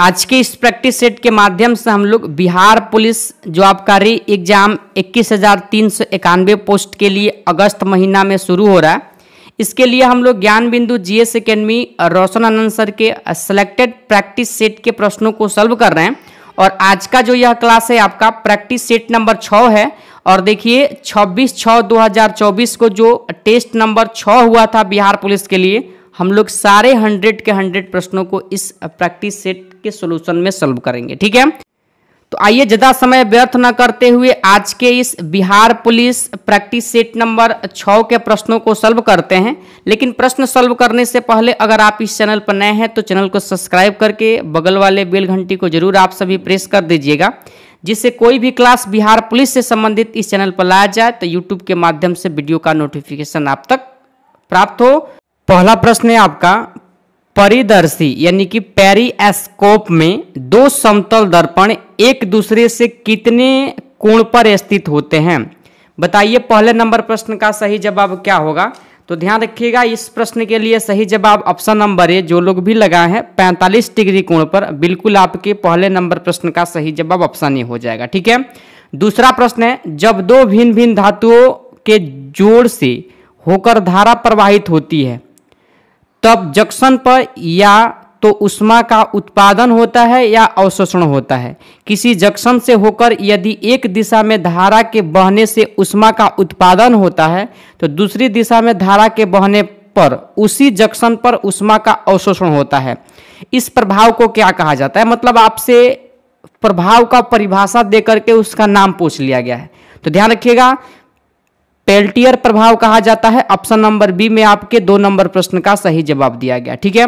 आज के इस प्रैक्टिस सेट के माध्यम से हम लोग बिहार पुलिस जो आबकारी एग्जाम इक्कीस हज़ार तीन सौ इक्यानवे पोस्ट के लिए अगस्त महीना में शुरू हो रहा है इसके लिए हम लोग Gyan Bindu G S academy Roshan Anand sir के सिलेक्टेड प्रैक्टिस सेट के प्रश्नों को सॉल्व कर रहे हैं और आज का जो यह क्लास है आपका प्रैक्टिस सेट नंबर छ है और देखिए 26 छः 2024 को जो टेस्ट नंबर छः हुआ था बिहार पुलिस के लिए हम लोग सारे हंड्रेड के हंड्रेड प्रश्नों को इस प्रैक्टिस सेट के सोल्यूशन में सॉल्व करेंगे ठीक है तो आइए ज़्यादा समय व्यर्थ न करते हुए आज के इस Bihar police practice set number छ के प्रश्नों को सॉल्व करते हैं लेकिन प्रश्न सॉल्व करने से पहले अगर आप इस चैनल पर नए हैं तो चैनल को सब्सक्राइब करके बगल वाले बेल घंटी को जरूर आप सभी प्रेस कर दीजिएगा जिससे कोई भी क्लास बिहार पुलिस से संबंधित इस चैनल पर लाया जाए तो यूट्यूब के माध्यम से वीडियो का नोटिफिकेशन आप तक प्राप्त हो पहला प्रश्न है आपका परिदर्शी यानी कि पेरीएस्कोप में दो समतल दर्पण एक दूसरे से कितने कोण पर स्थित होते हैं बताइए पहले नंबर प्रश्न का सही जवाब क्या होगा तो ध्यान रखिएगा इस प्रश्न के लिए सही जवाब ऑप्शन नंबर ए जो लोग भी लगाए हैं 45 डिग्री कोण पर बिल्कुल आपके पहले नंबर प्रश्न का सही जवाब ऑप्शन ए हो जाएगा ठीक है दूसरा प्रश्न है जब दो भिन्न भिन्न धातुओं के जोड़ से होकर धारा प्रवाहित होती है तब जक्शन पर या तो उष्मा का उत्पादन होता है या अवशोषण होता है किसी जक्शन से होकर यदि एक दिशा में धारा के बहने से उष्मा का उत्पादन होता है तो दूसरी दिशा में धारा के बहने पर उसी जक्शन पर उष्मा का अवशोषण होता है इस प्रभाव को क्या कहा जाता है मतलब आपसे प्रभाव का परिभाषा देकर के उसका नाम पूछ लिया गया है तो ध्यान रखिएगा पेल्टियर प्रभाव कहा जाता है ऑप्शन नंबर बी में आपके दो नंबर प्रश्न का सही जवाब दिया गया ठीक है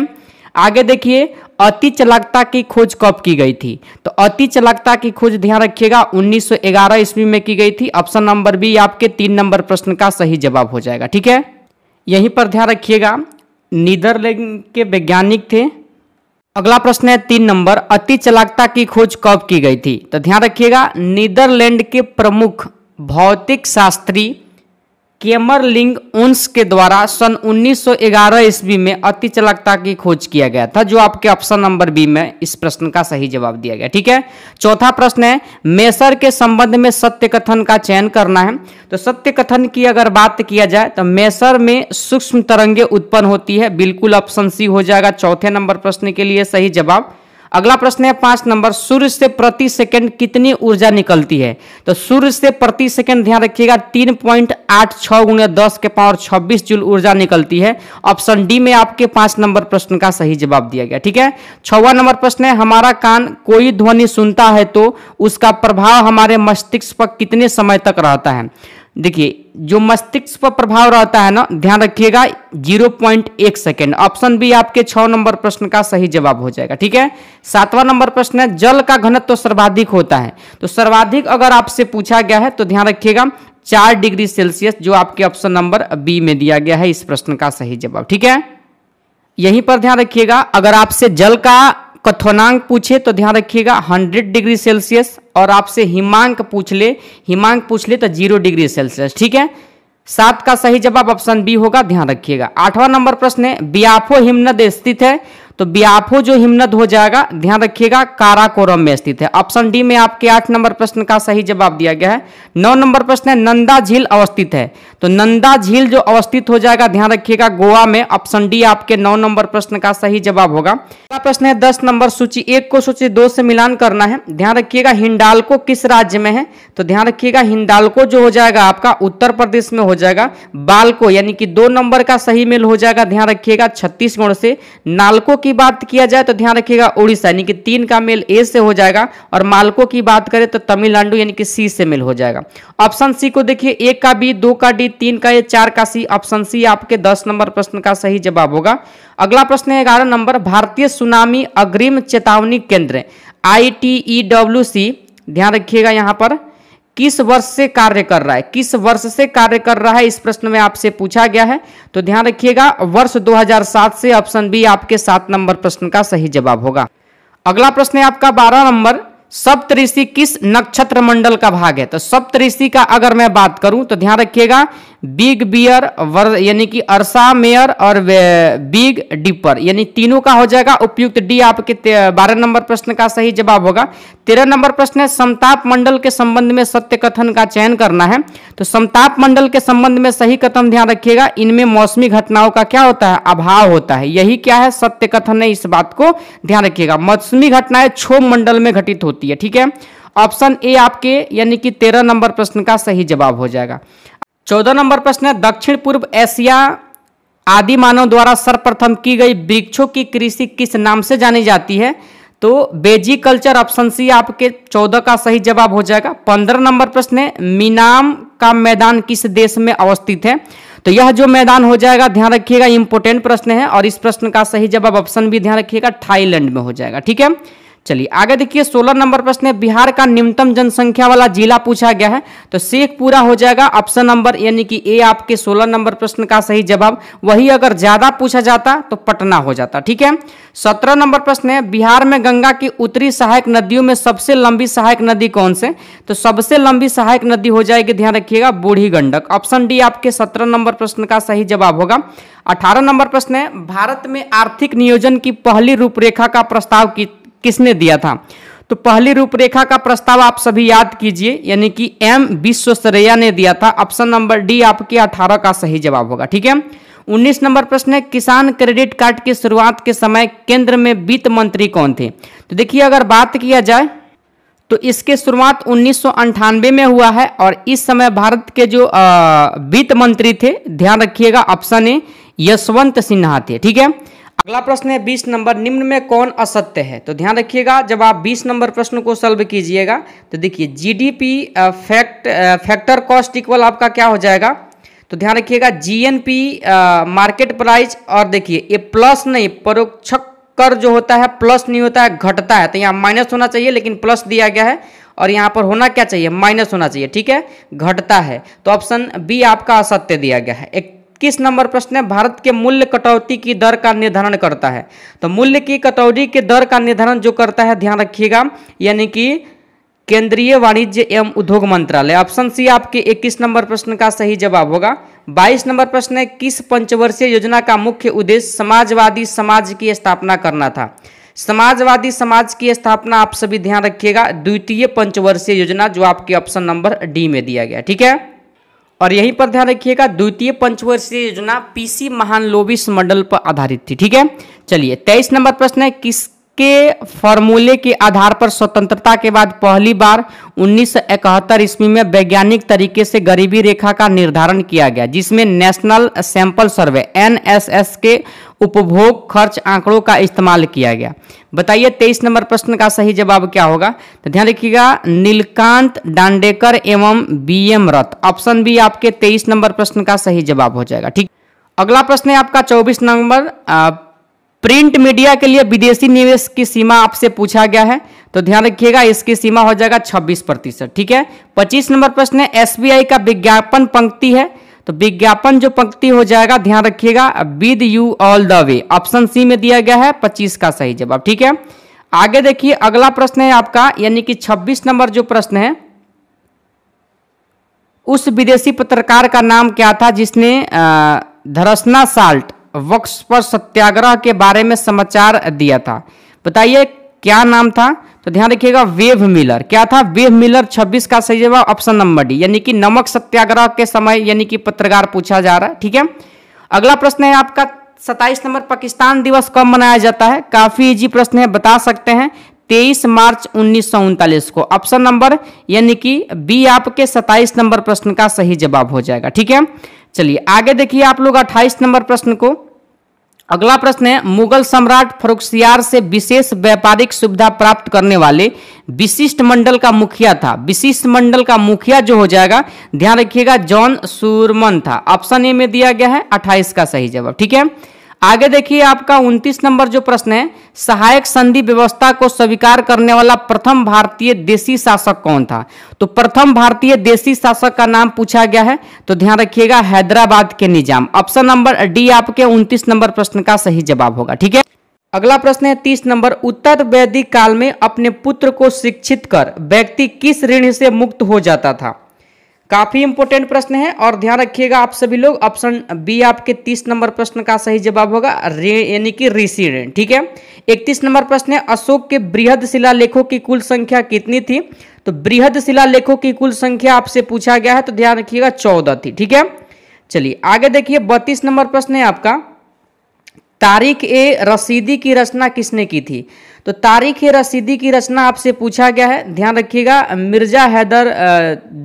आगे देखिए अति चलाकता की खोज कब की गई थी तो अति चलाकता की खोज ध्यान रखिएगा 1911 ईस्वी में की गई थी ऑप्शन नंबर बी आपके तीन नंबर प्रश्न का सही जवाब हो जाएगा ठीक है यहीं पर ध्यान रखिएगा नीदरलैंड के वैज्ञानिक थे अगला प्रश्न है तीन नंबर अति चलाकता की खोज कब की गई थी तो ध्यान रखिएगा नीदरलैंड के प्रमुख भौतिक शास्त्री केमरलिंग उन्स के द्वारा सन 1911 ईस्वी में अति चलकता की खोज किया गया था जो आपके ऑप्शन नंबर बी में इस प्रश्न का सही जवाब दिया गया ठीक है चौथा प्रश्न है मेसर के संबंध में सत्य कथन का चयन करना है तो सत्य कथन की अगर बात किया जाए तो मेसर में सूक्ष्म तरंगे उत्पन्न होती है बिल्कुल ऑप्शन सी हो जाएगा चौथे नंबर प्रश्न के लिए सही जवाब अगला प्रश्न है पांच नंबर सूर्य से प्रति सेकंड कितनी ऊर्जा निकलती है तो सूर्य से प्रति सेकंड ध्यान रखिएगा तीन पॉइंट आठ छ गुणे दस के पावर छब्बीस जूल ऊर्जा निकलती है ऑप्शन डी में आपके पांच नंबर प्रश्न का सही जवाब दिया गया ठीक है छवा नंबर प्रश्न है हमारा कान कोई ध्वनि सुनता है तो उसका प्रभाव हमारे मस्तिष्क पर कितने समय तक रहता है देखिए जो मस्तिष्क पर प्रभाव रहता है ना ध्यान रखिएगा 0.1 सेकेंड ऑप्शन बी आपके छ नंबर प्रश्न का सही जवाब हो जाएगा ठीक है सातवां नंबर प्रश्न है जल का घनत्व तो सर्वाधिक होता है तो सर्वाधिक अगर आपसे पूछा गया है तो ध्यान रखिएगा चार डिग्री सेल्सियस जो आपके ऑप्शन नंबर बी में दिया गया है इस प्रश्न का सही जवाब ठीक है यहीं पर ध्यान रखिएगा अगर आपसे जल का कथनांक पूछे तो ध्यान रखिएगा हंड्रेड डिग्री सेल्सियस और आपसे हिमांक पूछ ले हिमांक पूछ ले तो जीरो डिग्री सेल्सियस ठीक है सात का सही जवाब ऑप्शन बी होगा ध्यान रखिएगा आठवां नंबर प्रश्न है बियाफो हिमनद स्थित है तो बियाफो जो हिमनद हो जाएगा ध्यान रखिएगा काराकोरम में स्थित है ऑप्शन डी में आपके आठ नंबर प्रश्न का सही जवाब दिया गया है नौ नंबर प्रश्न है नंदा झील अवस्थित है तो नंदा झील जो अवस्थित हो जाएगा ध्यान रखिएगा गोवा में ऑप्शन डी आपके नौ नंबर प्रश्न का सही जवाब होगा अगला प्रश्न है दस नंबर सूची एक को सूची दो से मिलान करना है ध्यान रखिएगा हिंडालको किस राज्य में है तो ध्यान रखिएगा हिंडालको जो हो जाएगा आपका उत्तर प्रदेश में हो जाएगा बालको यानी कि दो नंबर का सही मेल हो जाएगा ध्यान रखिएगा छत्तीसगढ़ से नालको की बात किया जाए तो ध्यान रखिएगा उड़ीसा यानी कि तीन का मेल ए से हो जाएगा और मालको की बात करें तो तमिलनाडु यानी कि सी से मेल हो जाएगा ऑप्शन सी को देखिए एक का बी दो का डी तीन का ए चार का सी ऑप्शन सी आपके दस नंबर प्रश्न का सही जवाब होगा अगला प्रश्न है ग्यारह नंबर भारतीय सुनामी अग्रिम चेतावनी केंद्र आई ध्यान रखिएगा यहाँ पर किस वर्ष से कार्य कर रहा है किस वर्ष से कार्य कर रहा है इस प्रश्न में आपसे पूछा गया है तो ध्यान रखिएगा वर्ष 2007 से ऑप्शन बी आपके सात नंबर प्रश्न का सही जवाब होगा अगला प्रश्न है आपका बारह नंबर सप्तऋषि किस नक्षत्र मंडल का भाग है तो सप्तऋषि का अगर मैं बात करूं तो ध्यान रखिएगा बिग बियर यानी कि अरसा मेयर और बिग डिपर यानी तीनों का हो जाएगा उपयुक्त डी आपके बारह नंबर प्रश्न का सही जवाब होगा तेरह नंबर प्रश्न है समताप मंडल के संबंध में सत्य कथन का चयन करना है तो समताप मंडल के संबंध में सही कथन ध्यान रखिएगा इनमें मौसमी घटनाओं का क्या होता है अभाव होता है यही क्या है सत्य कथन है इस बात को ध्यान रखिएगा मौसमी घटनाएं क्षोभ मंडल में घटित होती है ठीक है ऑप्शन ए आपके यानी कि तेरह नंबर प्रश्न का सही जवाब हो जाएगा चौदह नंबर प्रश्न है दक्षिण पूर्व एशिया आदि मानव द्वारा सर्वप्रथम की गई वृक्षों की कृषि किस नाम से जानी जाती है तो बेजी कल्चर ऑप्शन सी आपके चौदह का सही जवाब हो जाएगा पंद्रह नंबर प्रश्न है मीनाम का मैदान किस देश में अवस्थित है तो यह जो मैदान हो जाएगा ध्यान रखिएगा इंपोर्टेंट प्रश्न है और इस प्रश्न का सही जवाब ऑप्शन भी ध्यान रखिएगा थाईलैंड में हो जाएगा ठीक है चलिए आगे देखिए सोलह नंबर प्रश्न है बिहार का न्यूनतम जनसंख्या वाला जिला पूछा गया है तो शेख पूरा हो जाएगा ऑप्शन नंबर यानी कि ए आपके सोलह नंबर प्रश्न का सही जवाब वही अगर ज्यादा पूछा जाता तो पटना हो जाता ठीक है सत्रह नंबर प्रश्न है बिहार में गंगा की उत्तरी सहायक नदियों में सबसे लंबी सहायक नदी कौन से तो सबसे लंबी सहायक नदी हो जाएगी ध्यान रखिएगा बूढ़ी गंडक ऑप्शन डी आपके सत्रह नंबर प्रश्न का सही जवाब होगा अठारह नंबर प्रश्न है भारत में आर्थिक नियोजन की पहली रूपरेखा का प्रस्ताव किसने दिया था तो पहली रूपरेखा का प्रस्ताव आप सभी याद कीजिए यानी कि एम विश्वसरैया ने दिया था ऑप्शन नंबर डी आपके अठारह का सही जवाब होगा ठीक है 19 नंबर प्रश्न है किसान क्रेडिट कार्ड की शुरुआत के समय केंद्र में वित्त मंत्री कौन थे तो देखिए अगर बात किया जाए तो इसके शुरुआत उन्नीस में हुआ है और इस समय भारत के जो वित्त मंत्री थे ध्यान रखिएगा ऑप्शन ए यशवंत सिन्हा थे ठीक है अगला प्रश्न है बीस नंबर निम्न में कौन असत्य है तो ध्यान रखिएगा जब आप बीस नंबर प्रश्न को सॉल्व कीजिएगा तो देखिए GDP fact factor cost equal आपका क्या हो जाएगा तो ध्यान रखिएगा जीएनपी मार्केट प्राइस और देखिए ये प्लस नहीं परोक्ष कर जो होता है प्लस नहीं होता है घटता है तो यहाँ माइनस होना चाहिए लेकिन प्लस दिया गया है और यहाँ पर होना क्या चाहिए माइनस होना चाहिए ठीक है घटता है तो ऑप्शन बी आपका असत्य दिया गया है एक किस नंबर प्रश्न है भारत के मूल्य कटौती की दर का निर्धारण करता है तो मूल्य की कटौती के दर का निर्धारण जो करता है ध्यान रखिएगा यानी कि केंद्रीय वाणिज्य एवं उद्योग मंत्रालय ऑप्शन सी आपके 21 नंबर प्रश्न का सही जवाब होगा 22 नंबर प्रश्न है किस पंचवर्षीय योजना का मुख्य उद्देश्य समाजवादी समाज की स्थापना करना था समाजवादी समाज की स्थापना आप सभी ध्यान रखिएगा द्वितीय पंचवर्षीय योजना जो आपके ऑप्शन नंबर डी में दिया गया ठीक है और यहीं पर ध्यान रखिएगा द्वितीय पंचवर्षीय योजना पीसी महान लोबिस मंडल पर आधारित थी ठीक है चलिए तेईस नंबर प्रश्न है किस के फॉर्मूले के आधार पर स्वतंत्रता के बाद पहली बार उन्नीस ईस्वी में वैज्ञानिक तरीके से गरीबी रेखा का निर्धारण किया गया जिसमें नेशनल सैंपल सर्वे एनएसएस के उपभोग खर्च आंकड़ों का इस्तेमाल किया गया बताइए तेईस नंबर प्रश्न का सही जवाब क्या होगा तो ध्यान रखिएगा नीलकांत डांडेकर एवं B M Rath option B आपके तेईस नंबर प्रश्न का सही जवाब हो जाएगा ठीक अगला प्रश्न है आपका चौबीस नंबर प्रिंट मीडिया के लिए विदेशी निवेश की सीमा आपसे पूछा गया है तो ध्यान रखिएगा इसकी सीमा हो जाएगा 26 प्रतिशत ठीक है 25 नंबर प्रश्न है एसबीआई का विज्ञापन पंक्ति है तो विज्ञापन जो पंक्ति हो जाएगा ध्यान रखिएगा with you all the way option C में दिया गया है 25 का सही जवाब ठीक है आगे देखिए अगला प्रश्न है आपका यानी कि छब्बीस नंबर जो प्रश्न है उस विदेशी पत्रकार का नाम क्या था जिसने धरसना साल्ट वक्स पर सत्याग्रह के बारे में समाचार दिया था बताइए क्या नाम था तो ध्यान रखिएगा वेव मिलर क्या था वेव मिलर 26 का सही जवाब ऑप्शन नंबर डी यानी कि नमक सत्याग्रह के समय यानी कि पत्रकार पूछा जा रहा है ठीक है अगला प्रश्न है आपका सत्ताईस नंबर पाकिस्तान दिवस कब मनाया जाता है काफी इजी प्रश्न है बता सकते हैं तेईस मार्च उन्नीस को ऑप्शन नंबर यानी कि बी आपके सताइस नंबर प्रश्न का सही जवाब हो जाएगा ठीक है चलिए आगे देखिए आप लोग अट्ठाईस नंबर प्रश्न को अगला प्रश्न है मुगल सम्राट फरुखसियार से विशेष व्यापारिक सुविधा प्राप्त करने वाले विशिष्ट मंडल का मुखिया था विशिष्ट मंडल का मुखिया जो हो जाएगा ध्यान रखिएगा जॉन सूरमन था ऑप्शन ए में दिया गया है अट्ठाईस का सही जवाब ठीक है आगे देखिए आपका 29 नंबर जो प्रश्न है सहायक संधि व्यवस्था को स्वीकार करने वाला प्रथम भारतीय देशी शासक कौन था तो प्रथम भारतीय देशी शासक का नाम पूछा गया है तो ध्यान रखिएगा हैदराबाद के निजाम ऑप्शन नंबर डी आपके 29 नंबर प्रश्न का सही जवाब होगा ठीक है अगला प्रश्न है तीस नंबर उत्तर वैदिक काल में अपने पुत्र को शिक्षित कर व्यक्ति किस ऋण से मुक्त हो जाता था काफ़ी इंपोर्टेंट प्रश्न है और ध्यान रखिएगा आप सभी लोग ऑप्शन बी आपके 30 नंबर प्रश्न का सही जवाब होगा यानी कि रेसिडेंट ठीक है 31 नंबर प्रश्न है अशोक के बृहद शिला लेखों की कुल संख्या कितनी थी तो बृहद शिला लेखों की कुल संख्या आपसे पूछा गया है तो ध्यान रखिएगा चौदह थी ठीक है चलिए आगे देखिए बत्तीस नंबर प्रश्न है आपका तारीख ए रसीदी की रचना किसने की थी तो तारीख ए रसीदी की रचना आपसे पूछा गया है ध्यान रखिएगा मिर्जा हैदर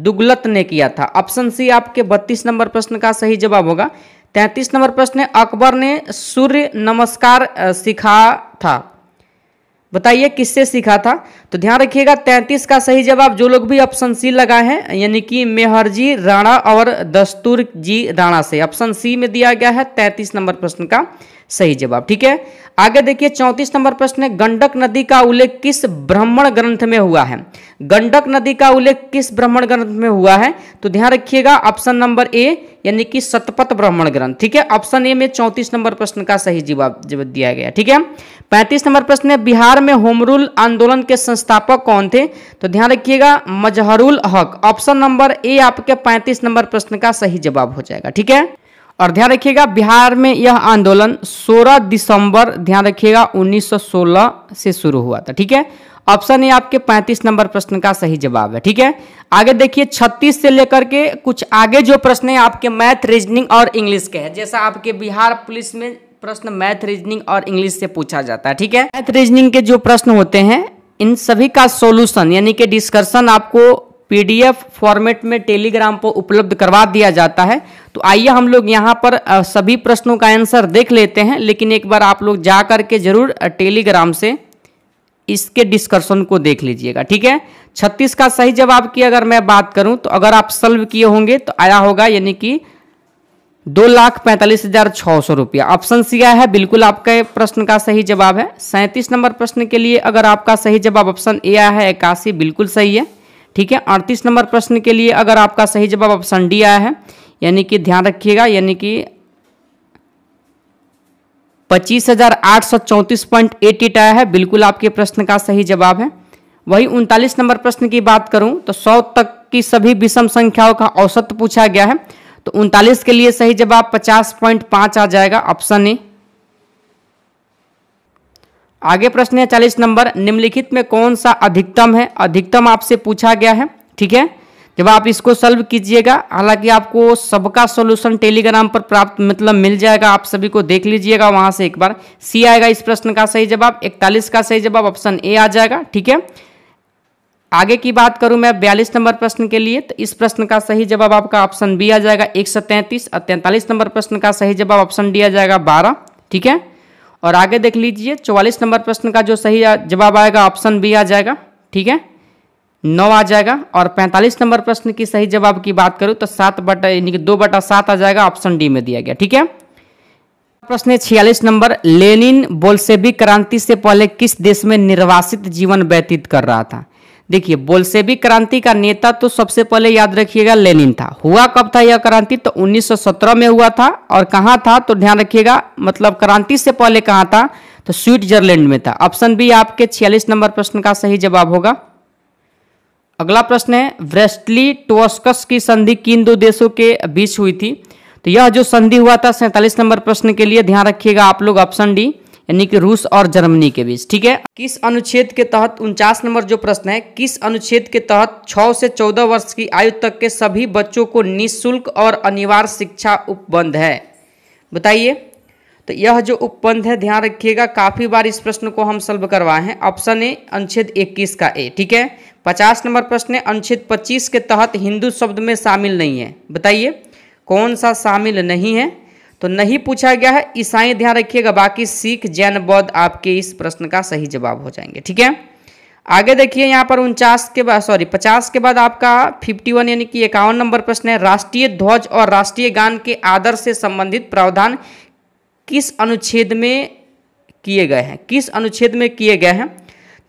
दुगलत ने किया था ऑप्शन सी आपके बत्तीस नंबर प्रश्न का सही जवाब होगा तैंतीस नंबर प्रश्न है अकबर ने सूर्य नमस्कार सिखा था बताइए किससे सीखा था तो ध्यान रखिएगा तैंतीस का सही जवाब जो लोग भी ऑप्शन सी लगाए हैं यानी कि मेहरजी राणा और दस्तूर जी राणा से ऑप्शन सी में दिया गया है तैंतीस नंबर प्रश्न का सही जवाब ठीक है आगे देखिए चौंतीस नंबर प्रश्न है गंडक नदी का उल्लेख किस ब्राह्मण ग्रंथ में हुआ है गंडक नदी का उल्लेख किस ब्राह्मण ग्रंथ में हुआ है तो ध्यान रखिएगा ऑप्शन नंबर ए यानी कि सतपथ ब्राह्मण ग्रंथ ठीक है ऑप्शन ए में चौंतीस नंबर प्रश्न का सही जवाब दिया गया ठीक है पैंतीस नंबर प्रश्न है बिहार में होम रूल आंदोलन के संस्थापक कौन थे तो ध्यान रखिएगा मजहरुल हक ऑप्शन नंबर ए आपके पैंतीस नंबर प्रश्न का सही जवाब हो जाएगा ठीक है और ध्यान रखिएगा बिहार में यह आंदोलन 16 दिसंबर ध्यान रखिएगा 1916 से शुरू हुआ था ठीक है ऑप्शन ए आपके 35 नंबर प्रश्न का सही जवाब है ठीक है आगे देखिए 36 से लेकर के कुछ आगे जो प्रश्न है आपके मैथ रीजनिंग और इंग्लिश के हैं जैसा आपके बिहार पुलिस में प्रश्न मैथ रीजनिंग और इंग्लिश से पूछा जाता है ठीक है मैथ रीजनिंग के जो प्रश्न होते हैं इन सभी का सोल्यूशन यानी कि डिस्कशन आपको पीडीएफ फॉर्मेट में टेलीग्राम पर उपलब्ध करवा दिया जाता है तो आइए हम लोग यहाँ पर सभी प्रश्नों का आंसर देख लेते हैं लेकिन एक बार आप लोग जा कर के जरूर टेलीग्राम से इसके डिस्कशन को देख लीजिएगा ठीक है छत्तीस का सही जवाब की अगर मैं बात करूँ तो अगर आप सल्व किए होंगे तो आया होगा यानी कि दो लाख पैंतालीस हजार छः सौ रुपया ऑप्शन सी आया है बिल्कुल आपका प्रश्न का सही जवाब है सैंतीस नंबर प्रश्न के लिए अगर आपका सही जवाब ऑप्शन ए आया है इक्यासी बिल्कुल सही है ठीक है अड़तीस नंबर प्रश्न के लिए अगर आपका सही जवाब ऑप्शन डी आया है यानी कि ध्यान रखिएगा यानी कि पच्चीस हजार आठ सौ चौंतीस पॉइंट एट एट आया है बिल्कुल आपके प्रश्न का सही जवाब है वही उनतालीस नंबर प्रश्न की बात करूं तो सौ तक की सभी विषम संख्याओं का औसत पूछा गया है तो उनतालीस के लिए सही जवाब पचास पॉइंट पांच आ जाएगा ऑप्शन ए आगे प्रश्न है चालीस नंबर निम्नलिखित में कौन सा अधिकतम है अधिकतम आपसे पूछा गया है ठीक है जब आप इसको सॉल्व कीजिएगा हालांकि आपको सबका सॉल्यूशन टेलीग्राम पर प्राप्त मतलब मिल जाएगा आप सभी को देख लीजिएगा वहां से एक बार सी आएगा इस प्रश्न का सही जवाब इकतालीस का सही जवाब ऑप्शन ए आ जाएगा ठीक है आगे की बात करूं मैं बयालीस नंबर प्रश्न के लिए तो इस प्रश्न का सही जवाब आपका ऑप्शन बी आ जाएगा एक सौ तैंतीस और तैंतालीस नंबर प्रश्न का सही जवाब ऑप्शन डी आ जाएगा बारह ठीक है और आगे देख लीजिए चौवालीस नंबर प्रश्न का जो सही जवाब आएगा ऑप्शन बी आ जाएगा ठीक है नौ आ जाएगा और पैंतालीस नंबर प्रश्न की सही जवाब की बात करूँ तो सात बटा यानी कि दो बटा सात आ जाएगा ऑप्शन डी में दिया गया ठीक है प्रश्न छियालीस नंबर लेनिन बोल्सेविक क्रांति से पहले किस देश में निर्वासित जीवन व्यतीत कर रहा था देखिए बोल्सेविक क्रांति का नेता तो सबसे पहले याद रखिएगा लेनिन था हुआ कब था यह क्रांति तो 1917 में हुआ था और कहाँ था तो ध्यान रखिएगा मतलब क्रांति से पहले कहाँ था तो स्विट्जरलैंड में था ऑप्शन बी आपके छियालीस नंबर प्रश्न का सही जवाब होगा अगला प्रश्न है ब्रेस्टली टोस्कस की संधि किन दो देशों के बीच हुई थी तो यह जो संधि हुआ था सैंतालीस नंबर प्रश्न के लिए ध्यान रखिएगा आप लोग ऑप्शन डी यानी कि रूस और जर्मनी के बीच ठीक है किस अनुच्छेद के तहत उनचास नंबर जो प्रश्न है किस अनुच्छेद के तहत छह से चौदह वर्ष की आयु तक के सभी बच्चों को निःशुल्क और अनिवार्य शिक्षा उपबंध है बताइए तो यह जो उपबंध है ध्यान रखिएगा काफ़ी बार इस प्रश्न को हम सोल्व करवाए हैं ऑप्शन ए अनुच्छेद 21 का ए ठीक है 50 नंबर प्रश्न है अनुच्छेद 25 के तहत हिंदू शब्द में शामिल नहीं है बताइए कौन सा शामिल नहीं है तो नहीं पूछा गया है ईसाई ध्यान रखिएगा बाकी सिख जैन बौद्ध आपके इस प्रश्न का सही जवाब हो जाएंगे ठीक है आगे देखिए यहाँ पर उनचास के बाद सॉरी पचास के बाद आपका फिफ्टी वन यानी कि इक्यावन नंबर प्रश्न है राष्ट्रीय ध्वज और राष्ट्रीय गान के आदर से संबंधित प्रावधान किस अनुच्छेद में किए गए हैं किस अनुच्छेद में किए गए हैं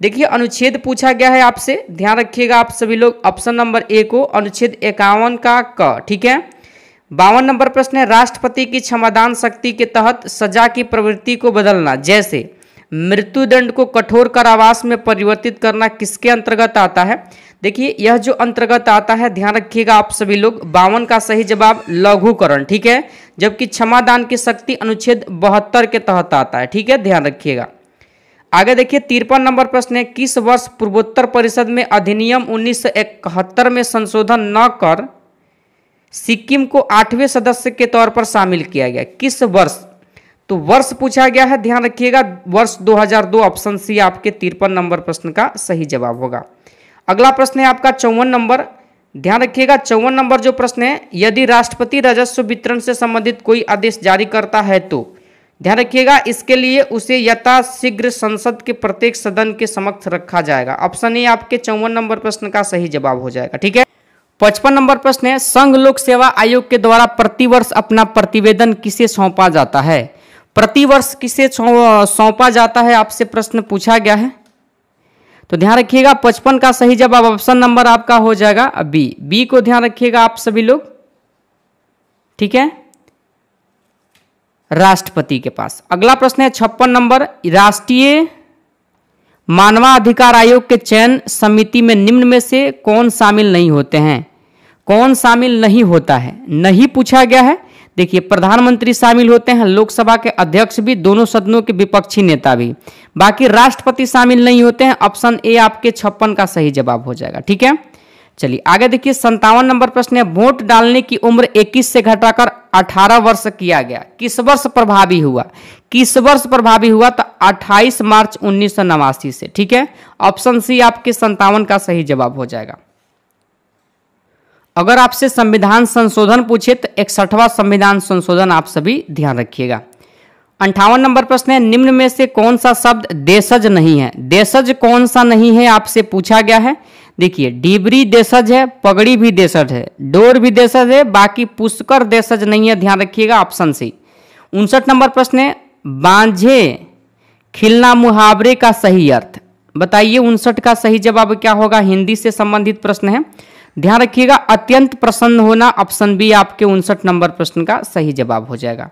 देखिए अनुच्छेद पूछा गया है आपसे ध्यान रखिएगा आप सभी लोग ऑप्शन नंबर ए को अनुच्छेद इक्यावन का क ठीक है बावन नंबर प्रश्न है राष्ट्रपति की क्षमादान शक्ति के तहत सजा की प्रवृत्ति को बदलना जैसे मृत्युदंड को कठोर कारावास में परिवर्तित करना किसके अंतर्गत आता है देखिए यह जो अंतर्गत आता है ध्यान रखिएगा आप सभी लोग बावन का सही जवाब लघुकरण ठीक है जबकि क्षमादान की शक्ति अनुच्छेद बहत्तर के तहत आता है ठीक है ध्यान रखिएगा आगे देखिए तिरपन नंबर प्रश्न है किस वर्ष पूर्वोत्तर परिषद में अधिनियम उन्नीस में संशोधन न कर सिक्किम को आठवें सदस्य के तौर पर शामिल किया गया किस वर्ष तो वर्ष पूछा गया है ध्यान रखिएगा वर्ष 2002 ऑप्शन सी आपके तिरपन नंबर प्रश्न का सही जवाब होगा अगला प्रश्न है आपका चौवन नंबर ध्यान रखिएगा चौवन नंबर जो प्रश्न है यदि राष्ट्रपति राजस्व वितरण से संबंधित कोई आदेश जारी करता है तो ध्यान रखिएगा इसके लिए उसे यथाशीघ्र संसद के प्रत्येक सदन के समक्ष रखा जाएगा ऑप्शन ए आपके चौवन नंबर प्रश्न का सही जवाब हो जाएगा ठीक है पचपन नंबर प्रश्न है संघ लोक सेवा आयोग के द्वारा प्रतिवर्ष अपना प्रतिवेदन किसे सौंपा जाता है प्रतिवर्ष किसे सौंपा जाता है आपसे प्रश्न पूछा गया है तो ध्यान रखिएगा पचपन का सही जवाब ऑप्शन नंबर आपका हो जाएगा बी बी को ध्यान रखिएगा आप सभी लोग ठीक है राष्ट्रपति के पास अगला प्रश्न है छप्पन नंबर राष्ट्रीय मानवाधिकार आयोग के चयन समिति में निम्न में से कौन शामिल नहीं होते हैं कौन शामिल नहीं होता है नहीं पूछा गया है देखिए प्रधानमंत्री शामिल होते हैं लोकसभा के अध्यक्ष भी दोनों सदनों के विपक्षी नेता भी बाकी राष्ट्रपति शामिल नहीं होते हैं ऑप्शन ए आपके छप्पन का सही जवाब हो जाएगा ठीक है चलिए आगे देखिए संतावन नंबर प्रश्न है वोट डालने की उम्र 21 से घटाकर 18 वर्ष किया गया किस वर्ष प्रभावी हुआ किस वर्ष प्रभावी हुआ तो 28 मार्च उन्नीस से ठीक है ऑप्शन सी आपके संतावन का सही जवाब हो जाएगा अगर आपसे संविधान संशोधन पूछे तो इकसठवा संविधान संशोधन आप सभी ध्यान रखिएगा अंठावन नंबर प्रश्न है निम्न में से कौन सा शब्द देशज नहीं है देशज कौन सा नहीं है आपसे पूछा गया है देखिए डिबरी देशज है पगड़ी भी देशज है डोर भी देशज है बाकी पुष्कर देशज नहीं है ध्यान रखिएगा ऑप्शन सी उनसठ नंबर प्रश्न है बांझे खिलना मुहावरे का सही अर्थ बताइए उनसठ का सही जवाब क्या होगा हिंदी से संबंधित प्रश्न है ध्यान रखिएगा अत्यंत प्रसन्न होना ऑप्शन बी आपके उनसठ नंबर प्रश्न का सही जवाब हो जाएगा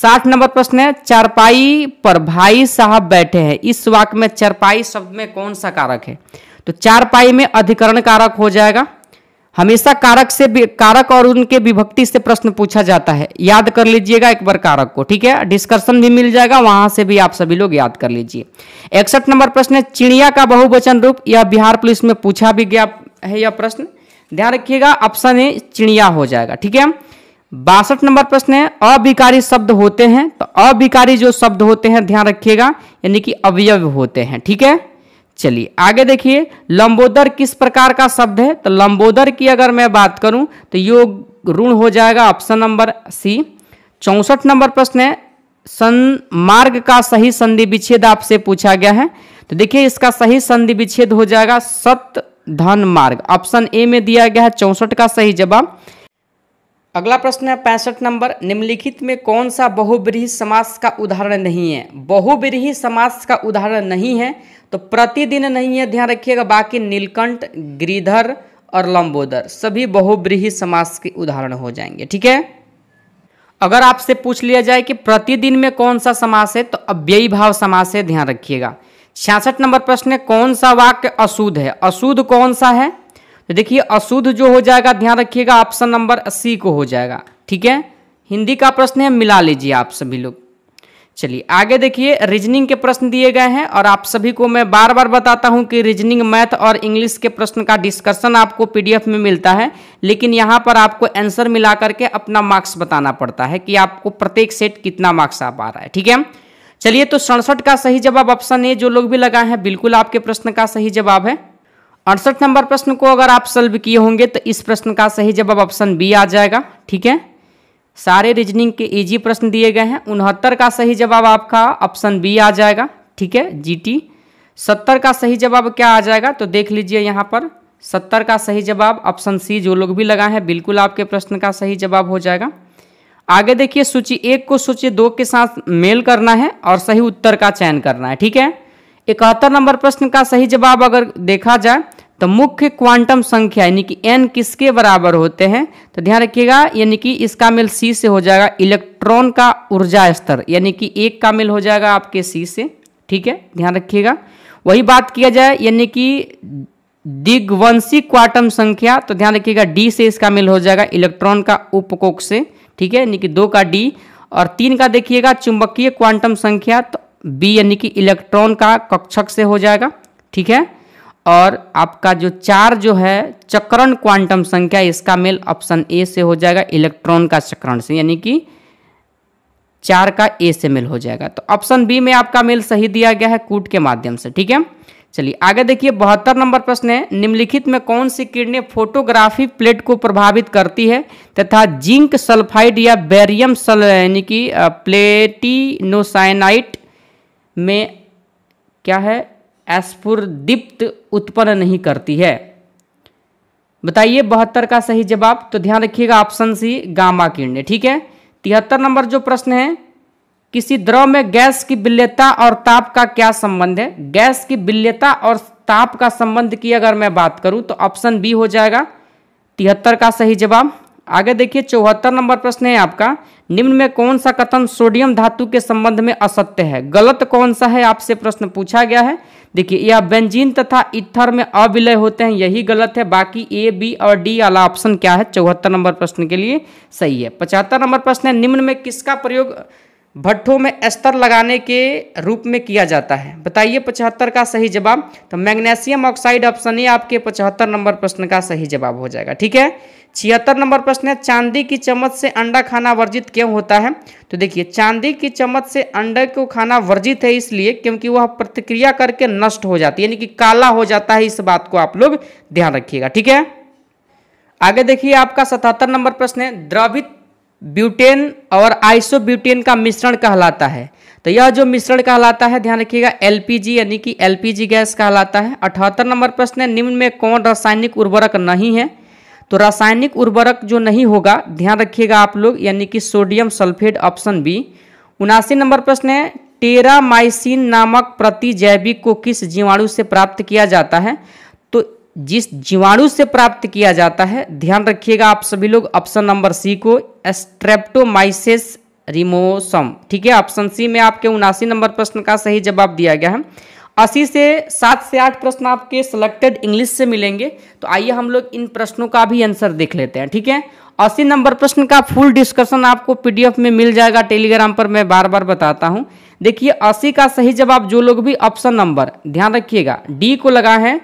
साठ नंबर प्रश्न है चारपाई पर भाई साहब बैठे हैं इस वाक्य में चरपाई शब्द में कौन सा कारक है तो चारपाई में अधिकरण कारक हो जाएगा हमेशा कारक से कारक और उनके विभक्ति से प्रश्न पूछा जाता है याद कर लीजिएगा एक बार कारक को ठीक है डिस्कशन भी मिल जाएगा वहां से भी आप सभी लोग याद कर लीजिए इकसठ नंबर प्रश्न है चिड़िया का बहुवचन रूप यह बिहार पुलिस में पूछा भी गया है यह प्रश्न ध्यान रखिएगा ऑप्शन ए चिड़िया हो जाएगा ठीक है बासठ नंबर प्रश्न है अविकारी शब्द होते हैं तो अविकारी जो शब्द होते हैं ध्यान रखिएगा यानी कि अवयव होते हैं ठीक है चलिए आगे देखिए लंबोदर किस प्रकार का शब्द है तो लंबोदर की अगर मैं बात करूं तो योग ऋण हो जाएगा ऑप्शन नंबर सी चौसठ नंबर प्रश्न है सन मार्ग का सही संधि विच्छेद आपसे पूछा गया है तो देखिए इसका सही संधि विच्छेद हो जाएगा सत धन मार्ग ऑप्शन ए में दिया गया है चौंसठ का सही जवाब अगला प्रश्न है पैंसठ नंबर निम्नलिखित में कौन सा बहुब्रीही समास का उदाहरण नहीं है बहुब्रीही समास का उदाहरण नहीं है तो प्रतिदिन नहीं है ध्यान रखिएगा बाकी नीलकंठ गिरिधर और लंबोदर सभी बहुब्रीही समास के उदाहरण हो जाएंगे ठीक है अगर आपसे पूछ लिया जाए कि प्रतिदिन में कौन सा समास है तो अव्ययी भाव समास है ध्यान रखिएगा छियासठ नंबर प्रश्न है कौन सा वाक्य अशुद्ध है अशुद्ध कौन सा है तो देखिए अशुद्ध जो हो जाएगा ध्यान रखिएगा ऑप्शन नंबर सी को हो जाएगा ठीक है हिंदी का प्रश्न है मिला लीजिए आप सभी लोग चलिए आगे देखिए रीजनिंग के प्रश्न दिए गए हैं और आप सभी को मैं बार बार बताता हूं कि रीजनिंग मैथ और इंग्लिश के प्रश्न का डिस्कशन आपको पीडीएफ में मिलता है लेकिन यहां पर आपको आंसर मिला करके अपना मार्क्स बताना पड़ता है कि आपको प्रत्येक सेट कितना मार्क्स आ पा रहा है ठीक है चलिए तो सड़सठ का सही जवाब ऑप्शन ए जो लोग भी लगाए हैं बिल्कुल आपके प्रश्न का सही जवाब है अड़सठ नंबर प्रश्न को अगर आप सल्व किए होंगे तो इस प्रश्न का सही जवाब ऑप्शन बी आ जाएगा ठीक है सारे रीजनिंग के इजी प्रश्न दिए गए हैं उनहत्तर का सही जवाब आपका ऑप्शन बी आ जाएगा ठीक है जीटी सत्तर का सही जवाब क्या आ जाएगा तो देख लीजिए यहाँ पर सत्तर का सही जवाब ऑप्शन सी जो लोग भी लगाए हैं बिल्कुल आपके प्रश्न का सही जवाब हो जाएगा आगे देखिए सूची एक को सूची दो के साथ मेल करना है और सही उत्तर का चयन करना है ठीक है इकहत्तर नंबर प्रश्न का सही जवाब अगर देखा जाए तो मुख्य क्वांटम संख्या यानी कि एन किसके बराबर होते हैं तो ध्यान रखिएगा यानी कि इसका मेल सी से हो जाएगा इलेक्ट्रॉन का ऊर्जा स्तर यानी कि एक का मेल हो जाएगा आपके सी से ठीक है ध्यान रखिएगा वही बात किया जाए यानी कि दिग्वंशी क्वांटम संख्या तो ध्यान रखिएगा डी से इसका मेल हो जाएगा इलेक्ट्रॉन का उपकोक से ठीक है यानी कि दो का डी और तीन का देखिएगा चुंबकीय क्वांटम संख्या तो बी यानी कि इलेक्ट्रॉन का कक्षक से हो जाएगा ठीक है और आपका जो चार जो है चक्रण क्वांटम संख्या इसका मेल ऑप्शन ए से हो जाएगा इलेक्ट्रॉन का चक्रण से यानी कि चार का ए से मेल हो जाएगा तो ऑप्शन बी में आपका मेल सही दिया गया है कूट के माध्यम से ठीक है चलिए आगे देखिए बहत्तर नंबर प्रश्न है निम्नलिखित में कौन सी किरणें फोटोग्राफी प्लेट को प्रभावित करती है तथा जिंक सल्फाइड या बेरियम सल यानी कि प्लेटिनोसाइनाइट में क्या है एस्पुरदीप्त उत्पन्न नहीं करती है बताइए बहत्तर का सही जवाब तो ध्यान रखिएगा ऑप्शन सी गामा किरणें ठीक है तिहत्तर नंबर जो प्रश्न है किसी द्रव में गैस की बिल्यता और ताप का क्या संबंध है गैस की बिल्यता और ताप का संबंध की अगर मैं बात करूं तो ऑप्शन बी हो जाएगा तिहत्तर का सही जवाब आगे देखिए चौहत्तर नंबर प्रश्न है आपका निम्न में कौन सा कथन सोडियम धातु के संबंध में असत्य है गलत कौन सा है आपसे प्रश्न पूछा गया है देखिए यह बेंजीन तथा इथर में अविलय होते हैं यही गलत है बाकी ए बी और डी वाला ऑप्शन क्या है चौहत्तर नंबर प्रश्न के लिए सही है पचहत्तर नंबर प्रश्न है निम्न में किसका प्रयोग भट्ठों में स्तर लगाने के रूप में किया जाता है बताइए पचहत्तर का सही जवाब तो मैग्नेशियम ऑक्साइड ऑप्शन ए आपके पचहत्तर नंबर प्रश्न का सही जवाब हो जाएगा ठीक है छिहत्तर नंबर प्रश्न है चांदी की चम्मच से अंडा खाना वर्जित क्यों होता है तो देखिए चांदी की चम्मच से अंडा को खाना वर्जित है इसलिए क्योंकि वह प्रतिक्रिया करके नष्ट हो जाती है यानी कि काला हो जाता है इस बात को आप लोग ध्यान रखिएगा ठीक है आगे देखिए आपका सतहत्तर नंबर प्रश्न है द्रवित ब्यूटेन और आइसोब्यूटेन का मिश्रण कहलाता है तो यह जो मिश्रण कहलाता है ध्यान रखिएगा एलपीजी यानी कि एलपीजी गैस कहलाता है अठहत्तर नंबर प्रश्न है निम्न में कौन रासायनिक उर्वरक नहीं है तो रासायनिक उर्वरक जो नहीं होगा ध्यान रखिएगा आप लोग यानी कि सोडियम सल्फेट ऑप्शन बी उनासी नंबर प्रश्न है टेरामाइसिन नामक प्रतिजैविक को किस जीवाणु से प्राप्त किया जाता है जिस जीवाणु से प्राप्त किया जाता है ध्यान रखिएगा आप सभी लोग ऑप्शन नंबर सी को स्ट्रेप्टोमाइसिस रिमोसम ठीक है ऑप्शन सी में आपके उनासी नंबर प्रश्न का सही जवाब दिया गया है अस्सी से सात से आठ प्रश्न आपके सिलेक्टेड इंग्लिश से मिलेंगे तो आइए हम लोग इन प्रश्नों का भी आंसर देख लेते हैं ठीक है अस्सी नंबर प्रश्न का फुल डिस्कशन आपको पीडीएफ में मिल जाएगा टेलीग्राम पर मैं बार बार बताता हूं देखिए अस्सी का सही जवाब जो लोग भी ऑप्शन नंबर ध्यान रखिएगा डी को लगा है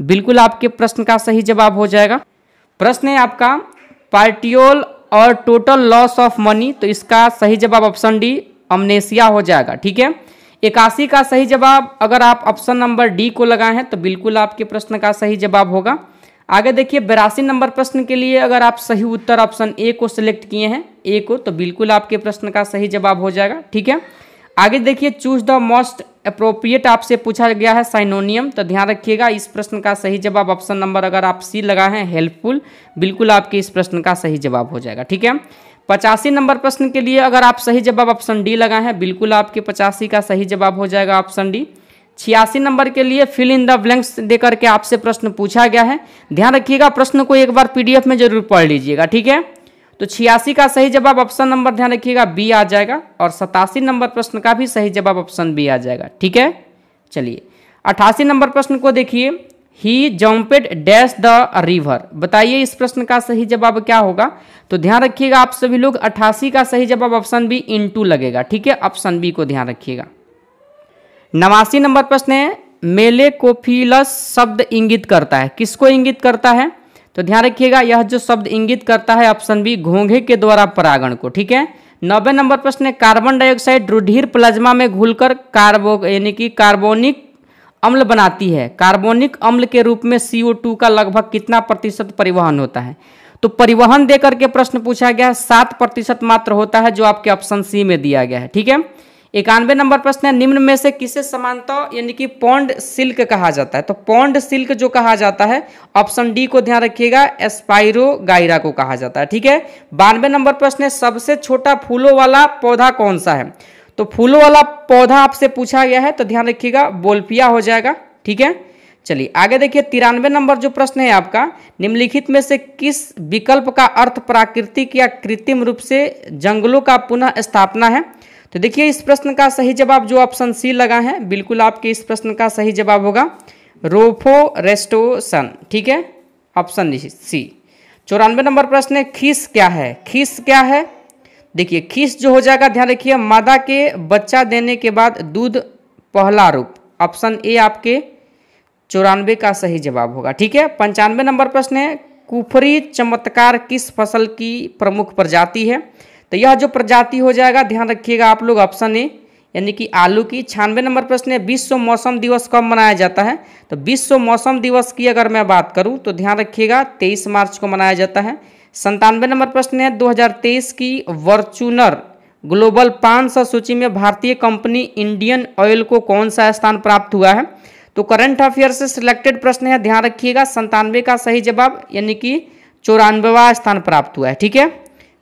बिल्कुल आपके प्रश्न का सही जवाब हो जाएगा प्रश्न है आपका पार्टियोल और टोटल लॉस ऑफ मनी तो इसका सही जवाब ऑप्शन डी अमनेसिया हो जाएगा ठीक है इक्यासी का सही जवाब अगर आप ऑप्शन नंबर डी को लगाए हैं तो बिल्कुल आपके प्रश्न का सही जवाब होगा आगे देखिए बेरासी नंबर प्रश्न के लिए अगर आप सही उत्तर ऑप्शन ए को सिलेक्ट किए हैं ए को तो बिल्कुल आपके प्रश्न का सही जवाब हो जाएगा ठीक है आगे देखिए चूज द मोस्ट अप्रोप्रिएट आपसे पूछा गया है साइनोनियम तो ध्यान रखिएगा इस प्रश्न का सही जवाब ऑप्शन नंबर अगर आप सी लगा है हेल्पफुल बिल्कुल आपके इस प्रश्न का सही जवाब हो जाएगा ठीक है पचासी नंबर प्रश्न के लिए अगर आप सही जवाब ऑप्शन डी लगाए हैं बिल्कुल आपके पचासी का सही जवाब हो जाएगा ऑप्शन डी छियासी नंबर के लिए फिल इन द ब्लैंक्स देकर के आपसे प्रश्न पूछा गया है ध्यान रखिएगा प्रश्न को एक बार पीडीएफ में जरूर पढ़ लीजिएगा ठीक है तो छियासी का सही जवाब ऑप्शन नंबर ध्यान रखिएगा बी आ जाएगा और सतासी नंबर प्रश्न का भी सही जवाब ऑप्शन बी आ जाएगा ठीक है चलिए अठासी नंबर प्रश्न को देखिए he jumped dash the river बताइए इस प्रश्न का सही जवाब क्या होगा तो ध्यान रखिएगा आप सभी लोग अट्ठासी का सही जवाब ऑप्शन बी टू लगेगा ठीक है ऑप्शन बी को ध्यान रखिएगा नवासी नंबर प्रश्न है मेले कोफिलस शब्द इंगित करता है किसको इंगित करता है तो ध्यान रखिएगा यह जो शब्द इंगित करता है ऑप्शन बी घोंघे के द्वारा परागण को ठीक है नब्बे नंबर प्रश्न है कार्बन डाइऑक्साइड रुधिर प्लाज्मा में घुलकर कार्बो यानी कि कार्बोनिक अम्ल बनाती है कार्बोनिक अम्ल के रूप में CO2 का लगभग कितना प्रतिशत परिवहन होता है तो परिवहन देकर के प्रश्न पूछा गया है सात प्रतिशत मात्र होता है जो आपके ऑप्शन सी में दिया गया है ठीक है इक्यानवे नंबर प्रश्न है निम्न में से किसे समानता यानी कि पौंड सिल्क कहा जाता है तो पौंड सिल्क जो कहा जाता है ऑप्शन डी को ध्यान रखिएगा एस्पायरो गायरा को कहा जाता है ठीक है बानवे नंबर प्रश्न है सबसे छोटा फूलों वाला पौधा कौन सा है तो फूलों वाला पौधा आपसे पूछा गया है तो ध्यान रखिएगा बोलपिया हो जाएगा ठीक है चलिए आगे देखिए तिरानवे नंबर जो प्रश्न है आपका निम्नलिखित में से किस विकल्प का अर्थ प्राकृतिक या कृत्रिम रूप से जंगलों का पुनः स्थापना है तो देखिए इस प्रश्न का सही जवाब जो ऑप्शन सी लगा है बिल्कुल आपके इस प्रश्न का सही जवाब होगा रेस्टोसन ठीक है ऑप्शन सी चौरानवे नंबर प्रश्न है खीस क्या है खीस क्या है देखिए खीस जो हो जाएगा ध्यान रखिए मादा के बच्चा देने के बाद दूध पहला रूप ऑप्शन ए आपके चौरानवे का सही जवाब होगा ठीक है पंचानवे नंबर प्रश्न है कुफरी चमत्कार किस फसल की प्रमुख प्रजाति है तो यह जो प्रजाति हो जाएगा ध्यान रखिएगा आप लोग ऑप्शन ए यानी कि आलू की छियानवे नंबर प्रश्न है विश्व मौसम दिवस कब मनाया जाता है तो विश्व मौसम दिवस की अगर मैं बात करूं तो ध्यान रखिएगा 23 मार्च को मनाया जाता है संतानवे नंबर प्रश्न है 2023 की वर्चुनर ग्लोबल 500 सूची में भारतीय कंपनी इंडियन ऑयल को कौन सा स्थान प्राप्त हुआ है तो करंट अफेयर से सिलेक्टेड प्रश्न है ध्यान रखिएगा संतानवे का सही जवाब यानी कि चौरानवेवा स्थान प्राप्त हुआ है ठीक है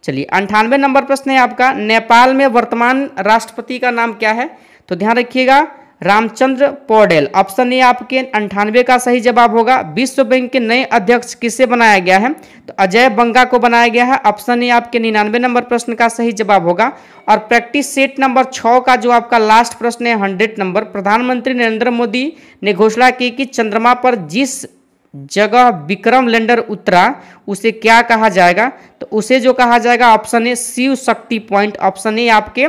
चलिए अंठानवे नंबर प्रश्न है आपका नेपाल में वर्तमान राष्ट्रपति का नाम क्या है तो ध्यान रखिएगा रामचंद्र पौडेल ऑप्शन ए आपके अंठानवे का सही जवाब होगा विश्व बैंक के नए अध्यक्ष किसे बनाया गया है तो अजय बंगा को बनाया गया है ऑप्शन ए आपके निन्यानवे नंबर प्रश्न का सही जवाब होगा और प्रैक्टिस सेट नंबर छ का जो आपका लास्ट प्रश्न है हंड्रेड नंबर प्रधानमंत्री नरेंद्र मोदी ने घोषणा की कि चंद्रमा पर जिस जगह विक्रम लैंडर उतरा उसे क्या कहा जाएगा तो उसे जो कहा जाएगा ऑप्शन ए शिव शक्ति पॉइंट ऑप्शन ए आपके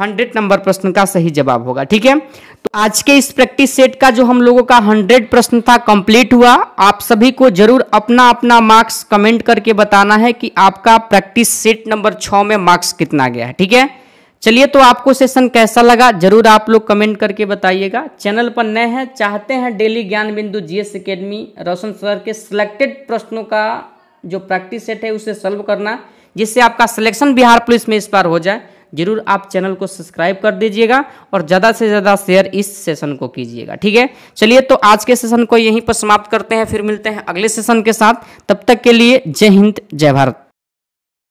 हंड्रेड नंबर प्रश्न का सही जवाब होगा ठीक है तो आज के इस प्रैक्टिस सेट का जो हम लोगों का हंड्रेड प्रश्न था कंप्लीट हुआ आप सभी को जरूर अपना अपना मार्क्स कमेंट करके बताना है कि आपका प्रैक्टिस सेट नंबर छ में मार्क्स कितना गया है ठीक है चलिए तो आपको सेशन कैसा लगा जरूर आप लोग कमेंट करके बताइएगा चैनल पर नए हैं चाहते हैं daily Gyan Bindu GS academy Roshan sir के सिलेक्टेड प्रश्नों का जो प्रैक्टिस सेट है उसे सॉल्व करना जिससे आपका सिलेक्शन बिहार पुलिस में इस बार हो जाए जरूर आप चैनल को सब्सक्राइब कर दीजिएगा और ज़्यादा से ज़्यादा शेयर इस सेशन को कीजिएगा ठीक है चलिए तो आज के सेशन को यहीं पर समाप्त करते हैं फिर मिलते हैं अगले सेशन के साथ तब तक के लिए जय हिंद जय भारत